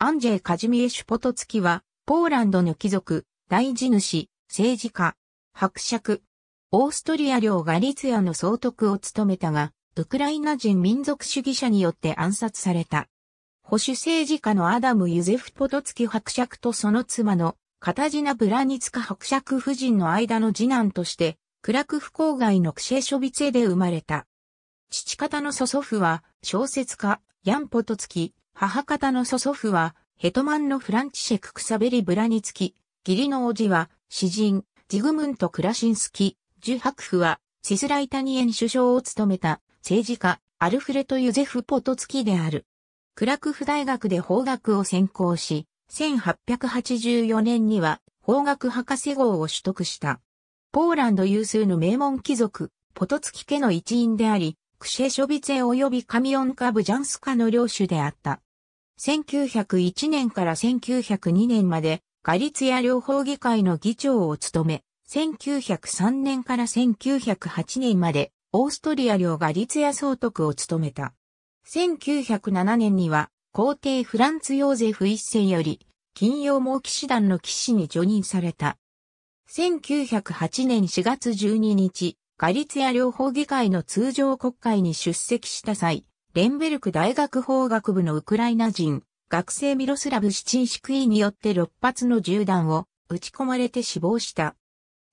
アンジェイ・カジミエ・シュポトツキは、ポーランドの貴族、大地主、政治家、伯爵、オーストリア領ガリツヤの総督を務めたが、ウクライナ人民族主義者によって暗殺された。保守政治家のアダム・ユゼフ・ポトツキ伯爵とその妻のカタジナ・ブラニツカ伯爵夫人の間の次男として、クラクフ郊外のクシェショビツェで生まれた。父方の祖祖父は小説家、ヤン・ポトツキ、母方の祖祖父は、ヘトマンのフランチシェク・クサベリ・ブラニツキ、義理の叔父は、詩人、ジグムント・クラシンスキ、ジュハクフは、シスライタニエン首相を務めた、政治家、アルフレト・ユゼフ・ポトツキである。クラクフ大学で法学を専攻し、1884年には法学博士号を取得した。ポーランド有数の名門貴族、ポトツキ家の一員であり、クシェショビツェ及びカミオンカ・ブジャンスカの領主であった。1901年から1902年までガリツヤ両方議会の議長を務め、1903年から1908年までオーストリア領ガリツヤ総督を務めた。1907年には皇帝フランツ・ヨーゼフ一世より金曜猛騎士団の騎士に除任された。1908年4月12日、ガリツヤ両方議会の通常国会に出席した際、レンベルク大学法学部のウクライナ人、学生ミロスラブ・シチンシクイによって6発の銃弾を撃ち込まれて死亡した。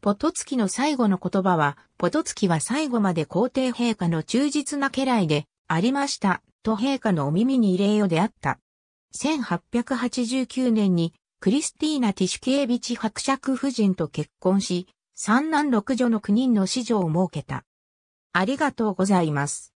ポトツキの最後の言葉は、ポトツキは最後まで皇帝陛下の忠実な家来でありました、と陛下のお耳に入れようであった。1889年にクリスティーナ・ティシュケービチ伯爵夫人と結婚し、三男六女の9人の子女を設けた。ありがとうございます。